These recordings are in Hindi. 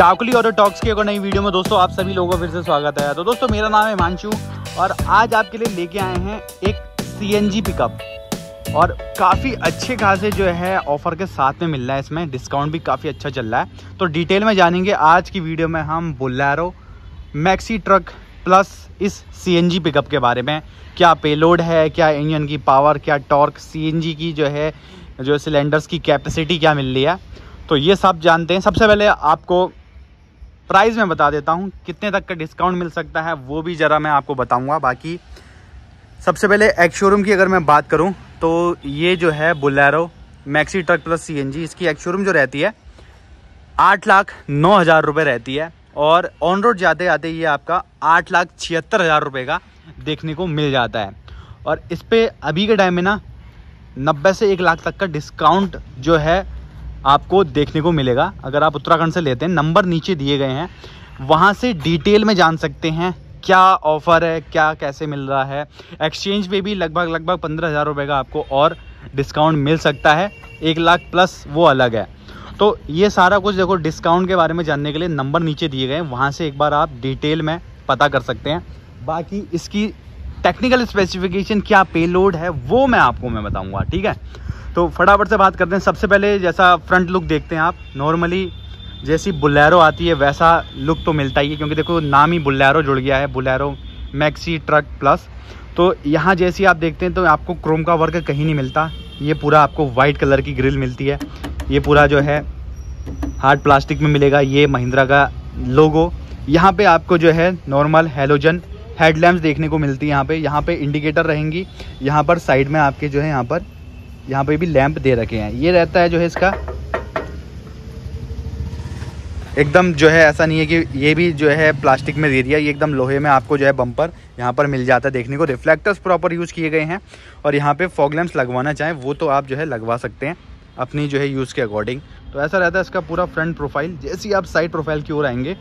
टाकली और टॉक्स की अगर नई वीडियो में दोस्तों आप सभी लोगों का फिर से स्वागत है तो दोस्तों मेरा नाम है हिमांशु और आज आपके लिए लेके आए हैं एक सी पिकअप और काफ़ी अच्छे खासे जो है ऑफ़र के साथ में मिल रहा है इसमें डिस्काउंट भी काफ़ी अच्छा चल रहा है तो डिटेल में जानेंगे आज की वीडियो में हम बुलैरो मैक्सी ट्रक प्लस इस सी पिकअप के बारे में क्या पेलोड है क्या इंजन की पावर क्या टॉर्क सी की जो है जो सिलेंडर्स की कैपेसिटी क्या मिल रही है तो ये सब जानते हैं सबसे पहले आपको प्राइस मैं बता देता हूँ कितने तक का डिस्काउंट मिल सकता है वो भी ज़रा मैं आपको बताऊँगा बाकी सबसे पहले एक्स शोरूम की अगर मैं बात करूँ तो ये जो है Bolero Maxi truck plus C इसकी एक्स शोरूम जो रहती है आठ लाख नौ हज़ार रुपये रहती है और ऑन रोड जाते जाते ये आपका आठ लाख छिहत्तर हज़ार रुपये का देखने को मिल जाता है और इस पर अभी के टाइम में ना नब्बे से एक लाख तक का डिस्काउंट जो है आपको देखने को मिलेगा अगर आप उत्तराखंड से लेते हैं नंबर नीचे दिए गए हैं वहाँ से डिटेल में जान सकते हैं क्या ऑफ़र है क्या कैसे मिल रहा है एक्सचेंज पे भी लगभग लगभग पंद्रह हज़ार रुपये का आपको और डिस्काउंट मिल सकता है एक लाख प्लस वो अलग है तो ये सारा कुछ देखो डिस्काउंट के बारे में जानने के लिए नंबर नीचे दिए गए हैं वहाँ से एक बार आप डिटेल में पता कर सकते हैं बाकी इसकी टेक्निकल स्पेसिफिकेशन क्या पेलोड है वो मैं आपको मैं बताऊँगा ठीक है तो फटाफट से बात करते हैं सबसे पहले जैसा फ्रंट लुक देखते हैं आप नॉर्मली जैसी बुलेरो आती है वैसा लुक तो मिलता ही है क्योंकि देखो नाम ही बुलेरो जुड़ गया है बुलेरो मैक्सी ट्रक प्लस तो यहाँ जैसी आप देखते हैं तो आपको क्रोम का वर्क कहीं नहीं मिलता ये पूरा आपको वाइट कलर की ग्रिल मिलती है ये पूरा जो है हार्ड प्लास्टिक में मिलेगा ये महिंद्रा का लोगो यहाँ पे आपको जो है नॉर्मल हेलोजन हेडलैम्प्स देखने को मिलती है यहाँ पे यहाँ पे इंडिकेटर रहेंगी यहाँ पर साइड में आपके जो है यहाँ पर यहाँ पे भी लैंप दे रखे हैं ये रहता है जो है इसका एकदम जो है ऐसा नहीं है कि ये भी जो है प्लास्टिक में दे दिया ये एकदम लोहे में आपको जो है बम्पर यहाँ पर मिल जाता है देखने को रिफ्लेक्टर्स प्रॉपर यूज़ किए गए हैं और यहाँ पे फॉग लगवाना चाहें वो तो आप जो है लगवा सकते हैं अपनी जो है यूज़ के अकॉर्डिंग तो ऐसा रहता है इसका पूरा फ्रंट प्रोफाइल जैसे ही आप साइड प्रोफाइल की ओर आएंगे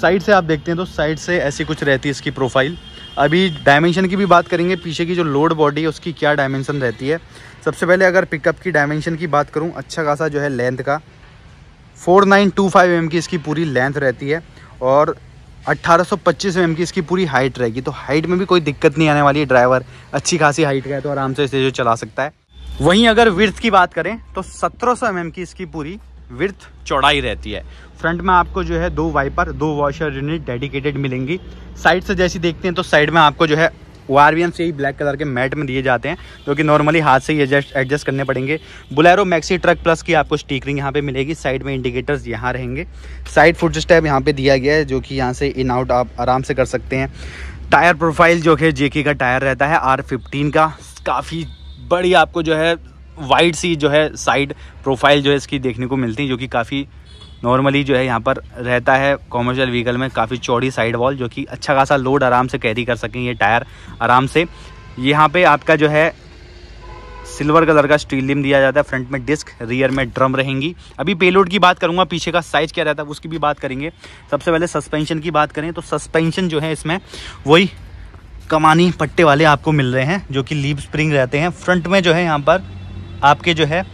साइड से आप देखते हैं तो साइड से ऐसी कुछ रहती है इसकी प्रोफाइल अभी डायमेंशन की भी बात करेंगे पीछे की जो लोड बॉडी है उसकी क्या डायमेंशन रहती है सबसे पहले अगर पिकअप की डायमेंशन की बात करूँ अच्छा खासा जो है लेंथ का four nine two five M की इसकी पूरी लेंथ रहती है और 1825 एम की इसकी पूरी हाइट रहेगी तो हाइट में भी कोई दिक्कत नहीं आने वाली है ड्राइवर अच्छी खासी हाइट का है तो आराम से इसे जो चला सकता है वहीं अगर विर्थ की बात करें तो 1700 सौ mm की इसकी पूरी विर्थ चौड़ाई रहती है फ्रंट में आपको जो है दो वाइपर दो वॉशर यूनिट डेडिकेटेड मिलेंगी साइड से जैसी देखते हैं तो साइड में आपको जो है ओ आर वी एम से ही ब्लैक कलर के मैट में दिए जाते हैं जो कि नॉर्मली हाथ से ही एडजस्ट एडजस्ट करने पड़ेंगे बुलेरो मैक्सी ट्रक प्लस की आपको स्टीकरिंग यहाँ पे मिलेगी साइड में इंडिकेटर्स यहाँ रहेंगे साइड फुट स्टेप यहाँ पे दिया गया है जो कि यहाँ से इन आउट आप आराम से कर सकते हैं टायर प्रोफाइल जो है जेके का टायर रहता है आर फिफ्टीन का काफ़ी बड़ी आपको जो है वाइड सी जो है साइड प्रोफाइल जो है इसकी देखने को मिलती है जो कि काफ़ी नॉर्मली जो है यहाँ पर रहता है कॉमर्शियल व्हीकल में काफ़ी चौड़ी साइड वॉल जो कि अच्छा खासा लोड आराम से कैरी कर सकें ये टायर आराम से यहाँ पे आपका जो है सिल्वर कलर का स्टील लिम दिया जाता है फ्रंट में डिस्क रियर में ड्रम रहेंगी अभी पेलोड की बात करूँगा पीछे का साइज क्या रहता है उसकी भी बात करेंगे सबसे पहले सस्पेंशन की बात करें तो सस्पेंशन जो है इसमें वही कमानी पट्टे वाले आपको मिल रहे हैं जो कि लीप स्प्रिंग रहते हैं फ्रंट में जो है यहाँ पर आपके जो है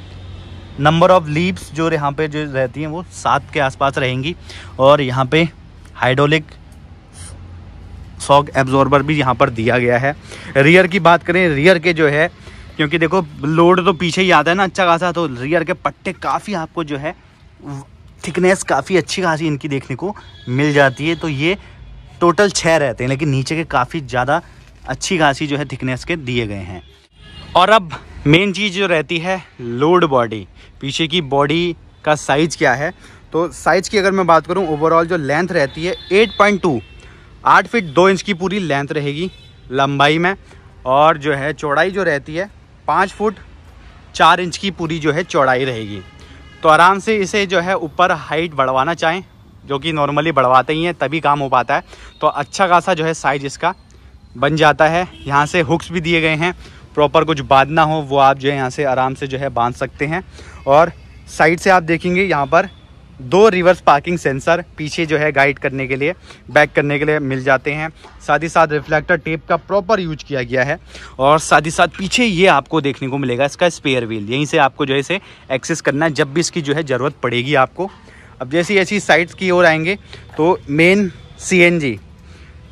नंबर ऑफ़ लीव्स जो यहाँ पे जो रहती हैं वो सात के आसपास रहेंगी और यहाँ पे हाइड्रोलिक सॉक एब्जॉर्बर भी यहाँ पर दिया गया है रियर की बात करें रियर के जो है क्योंकि देखो लोड तो पीछे ही आता है ना अच्छा खासा तो रियर के पट्टे काफ़ी आपको जो है थिकनेस काफ़ी अच्छी खासी इनकी देखने को मिल जाती है तो ये टोटल छः रहते हैं लेकिन नीचे के काफ़ी ज़्यादा अच्छी खासी जो है थिकनेस के दिए गए हैं और अब मेन चीज़ जो रहती है लोड बॉडी पीछे की बॉडी का साइज क्या है तो साइज की अगर मैं बात करूं ओवरऑल जो लेंथ रहती है 8.2 आठ फिट दो इंच की पूरी लेंथ रहेगी लंबाई में और जो है चौड़ाई जो रहती है पाँच फुट चार इंच की पूरी जो है चौड़ाई रहेगी तो आराम से इसे जो है ऊपर हाइट बढ़वाना चाहें जो कि नॉर्मली बढ़वाते ही हैं तभी काम हो पाता है तो अच्छा खासा जो है साइज इसका बन जाता है यहाँ से हुक्स भी दिए गए हैं प्रॉपर कुछ बांधना हो वो आप जो है यहाँ से आराम से जो है बांध सकते हैं और साइड से आप देखेंगे यहाँ पर दो रिवर्स पार्किंग सेंसर पीछे जो है गाइड करने के लिए बैक करने के लिए मिल जाते हैं साथ ही साथ रिफ्लेक्टर टेप का प्रॉपर यूज किया गया है और साथ ही साथ पीछे ये आपको देखने को मिलेगा इसका स्पेयर व्हील यहीं से आपको जो है इसे एक्सेस करना है जब भी इसकी जो है ज़रूरत पड़ेगी आपको अब जैसी ऐसी साइड्स की ओर आएंगे तो मेन सी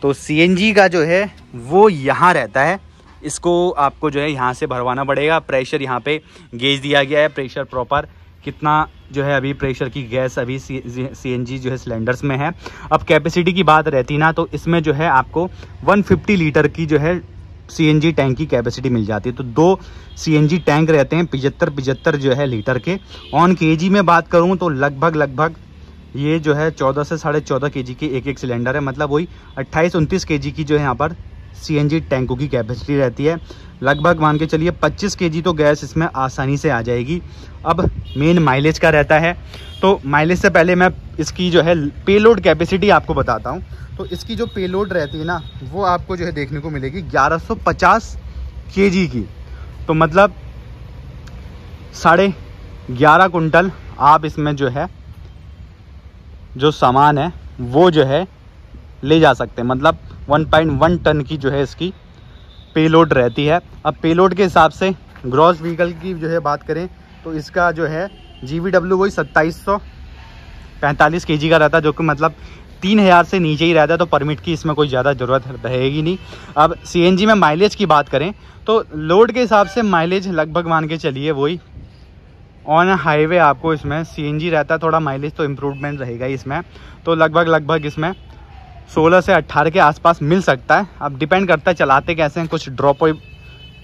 तो सी का जो है वो यहाँ रहता है इसको आपको जो है यहाँ से भरवाना पड़ेगा प्रेशर यहाँ पे गेज दिया गया है प्रेशर प्रॉपर कितना जो है अभी प्रेशर की गैस अभी सी एन जी जो है सिलेंडर्स में है अब कैपेसिटी की बात रहती ना तो इसमें जो है आपको 150 लीटर की जो है सी एन जी टैंक की कैपेसिटी मिल जाती है तो दो सी एन जी टैंक रहते हैं पिचहत्तर पिचहत्तर जो है लीटर के ऑन के जी में बात करूँ तो लगभग लगभग ये जो है चौदह से साढ़े चौदह के जी के एक एक सिलेंडर है मतलब वही अट्ठाईस उनतीस के जी की जो है यहाँ पर सीएनजी टैंकों की कैपेसिटी रहती है लगभग मान के चलिए 25 केजी तो गैस इसमें आसानी से आ जाएगी अब मेन माइलेज का रहता है तो माइलेज से पहले मैं इसकी जो है पेलोड कैपेसिटी आपको बताता हूँ तो इसकी जो पेलोड रहती है ना वो आपको जो है देखने को मिलेगी 1150 केजी की तो मतलब साढ़े ग्यारह कुंटल आप इसमें जो है जो सामान है वो जो है ले जा सकते हैं मतलब 1.1 टन की जो है इसकी पेलोड रहती है अब पेलोड के हिसाब से ग्रॉस व्हीकल की जो है बात करें तो इसका जो है जी वी डब्ल्यू वही सत्ताईस सौ पैंतालीस के जी का रहता है जो कि मतलब तीन हज़ार से नीचे ही रहता है तो परमिट की इसमें कोई ज़्यादा ज़रूरत रहेगी नहीं अब सी में माइलेज की बात करें तो लोड के हिसाब से माइलेज लगभग मान के चलिए वही ऑन हाईवे आपको इसमें सी रहता है थोड़ा माइलेज तो इम्प्रूवमेंट रहेगा ही इसमें तो लगभग लगभग इसमें सोलह से अट्ठारह के आसपास मिल सकता है अब डिपेंड करता है चलाते कैसे हैं कुछ ड्रॉप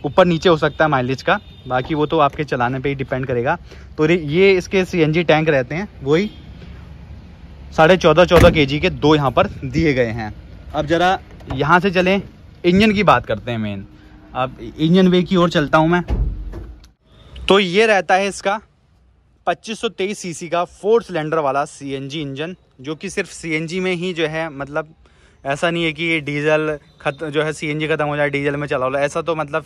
ऊपर नीचे हो सकता है माइलेज का बाकी वो तो आपके चलाने पे ही डिपेंड करेगा तो ये इसके सीएनजी टैंक रहते हैं वही साढ़े चौदह चौदह के के दो यहाँ पर दिए गए हैं अब ज़रा यहाँ से चलें इंजन की बात करते हैं मेन अब इंजन वे की ओर चलता हूँ मैं तो ये रहता है इसका 2523 सीसी का फोर सिलेंडर वाला सीएनजी इंजन जो कि सिर्फ सीएनजी में ही जो है मतलब ऐसा नहीं है कि ये डीजल खत जो है सीएनजी ख़त्म हो जाए डीजल में चला लो ऐसा तो मतलब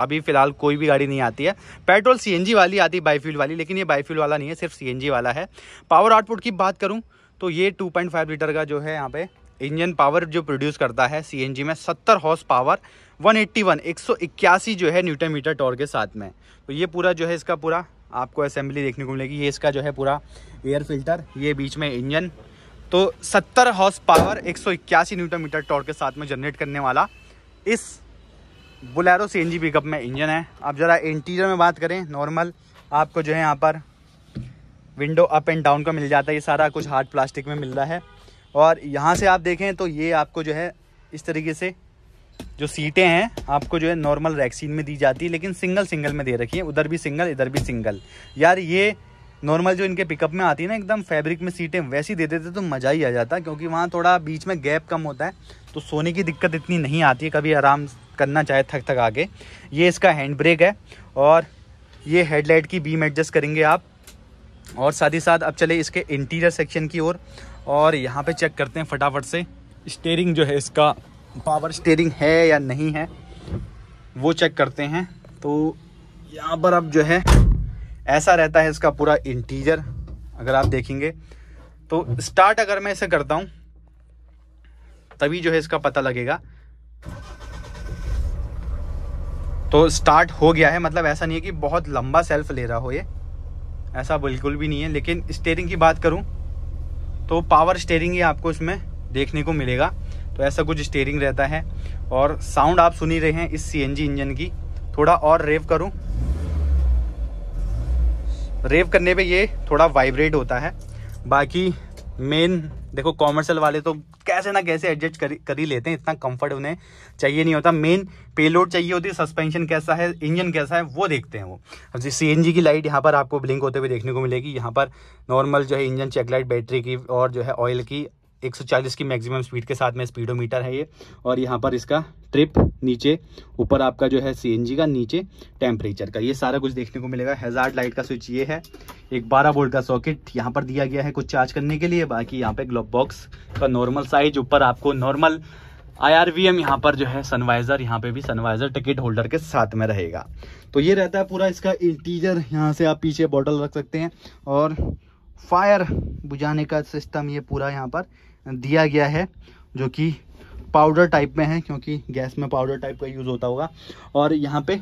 अभी फ़िलहाल कोई भी गाड़ी नहीं आती है पेट्रोल सीएनजी वाली आती है बाईफ्यूल वाली लेकिन ये बाईफ्यूल वाला नहीं है सिर्फ सीएनजी वाला है पावर आउटपुट की बात करूँ तो ये 2.5 लीटर का जो है यहाँ पे इंजन पावर जो प्रोड्यूस करता है सीएनजी में 70 हॉर्स पावर 181 181 जो है न्यूटन मीटर टॉर के साथ में तो ये पूरा जो है इसका पूरा आपको असेंबली देखने को मिलेगी ये इसका जो है पूरा एयर फिल्टर ये बीच में इंजन तो 70 horse power 181 newton metre torque के साथ में जनरेट करने वाला इस बुलेरो सी एन पिकअप में इंजन है आप ज़रा इंटीरियर में बात करें नॉर्मल आपको जो है यहाँ पर विंडो अप एंड डाउन का मिल जाता है ये सारा कुछ हार्ड प्लास्टिक में मिल रहा है और यहाँ से आप देखें तो ये आपको जो है इस तरीके से जो सीटें हैं आपको जो है नॉर्मल रैक्सीन में दी जाती है लेकिन सिंगल सिंगल में दे रखी है उधर भी सिंगल इधर भी सिंगल यार ये नॉर्मल जो इनके पिकअप में आती है ना एकदम फैब्रिक में सीटें वैसी दे देते तो मज़ा ही आ जाता क्योंकि वहाँ थोड़ा बीच में गैप कम होता है तो सोने की दिक्कत इतनी नहीं आती है कभी आराम करना चाहे थक थक आके ये इसका हैंड ब्रेक है और ये हेडलाइट की बीम एडजस्ट करेंगे आप और साथ ही साथ अब चले इसके इंटीरियर सेक्शन की ओर और, और यहाँ पर चेक करते हैं फटाफट से स्टेयरिंग जो है इसका पावर स्टेयरिंग है या नहीं है वो चेक करते हैं तो यहाँ पर अब जो है ऐसा रहता है इसका पूरा इंटीरियर अगर आप देखेंगे तो स्टार्ट अगर मैं इसे करता हूँ तभी जो है इसका पता लगेगा तो स्टार्ट हो गया है मतलब ऐसा नहीं है कि बहुत लंबा सेल्फ ले रहा हो ये ऐसा बिल्कुल भी नहीं है लेकिन स्टेयरिंग की बात करूँ तो पावर स्टेयरिंग ही आपको इसमें देखने को मिलेगा तो ऐसा कुछ स्टेयरिंग रहता है और साउंड आप सुनी रहे हैं इस सीएनजी इंजन की थोड़ा और रेव करूं रेव करने पे ये थोड़ा वाइब्रेट होता है बाकी मेन देखो कॉमर्शियल वाले तो कैसे ना कैसे एडजस्ट कर, ही लेते हैं इतना कंफर्ट उन्हें चाहिए नहीं होता मेन पेलोड चाहिए होती है सस्पेंशन कैसा है इंजन कैसा है वो देखते हैं वो अब जैसे जी की लाइट यहाँ पर आपको ब्लिंक होते हुए देखने को मिलेगी यहाँ पर नॉर्मल जो है इंजन चेकलाइट बैटरी की और जो है ऑयल की 140 की मैक्सिमम स्पीड के साथ में स्पीडोमीटर है ये और यहाँ पर इसका ट्रिप नीचे ऊपर आपका जो है सीएनजी का नीचे टेम्परेचर का ये सारा कुछ देखने को मिलेगा हेजार्ड लाइट का स्विच ये है एक 12 वोल्ट का सॉकेट यहाँ पर दिया गया है कुछ चार्ज करने के लिए बाकी यहाँ पे ग्लोब बॉक्स का नॉर्मल साइज ऊपर आपको normal I R V M यहाँ पर जो है सनवाइजर यहाँ पे भी सनवाइजर टिकट होल्डर के साथ में रहेगा तो ये रहता है पूरा इसका इंटीजर यहाँ से आप पीछे बॉटल रख सकते हैं और फायर बुझाने का सिस्टम ये पूरा यहाँ पर दिया गया है जो कि पाउडर टाइप में है क्योंकि गैस में पाउडर टाइप का यूज़ होता होगा और यहाँ पे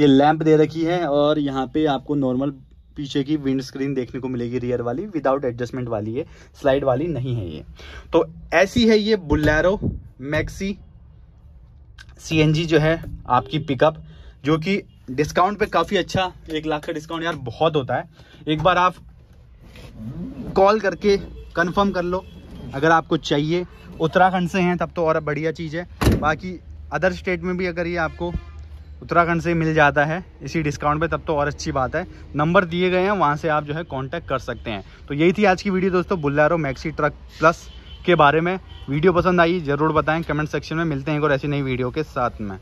ये लैंप दे रखी है और यहाँ पे आपको नॉर्मल पीछे की विंड स्क्रीन देखने को मिलेगी रियर वाली विदाउट एडजस्टमेंट वाली है स्लाइड वाली नहीं है ये तो ऐसी है ये बुलेरो मैक्सी सी जो है आपकी पिकअप जो कि डिस्काउंट पे काफ़ी अच्छा एक लाख का डिस्काउंट यार बहुत होता है एक बार आप कॉल करके कंफर्म कर लो अगर आपको चाहिए उत्तराखंड से हैं तब तो और बढ़िया चीज़ है बाकी अदर स्टेट में भी अगर ये आपको उत्तराखंड से मिल जाता है इसी डिस्काउंट पे तब तो और अच्छी बात है नंबर दिए गए हैं वहाँ से आप जो है कांटेक्ट कर सकते हैं तो यही थी आज की वीडियो दोस्तों बुल्लारो मैक्सी ट्रक प्लस के बारे में वीडियो पसंद आई ज़रूर बताएं कमेंट सेक्शन में मिलते हैं एक और ऐसी नई वीडियो के साथ में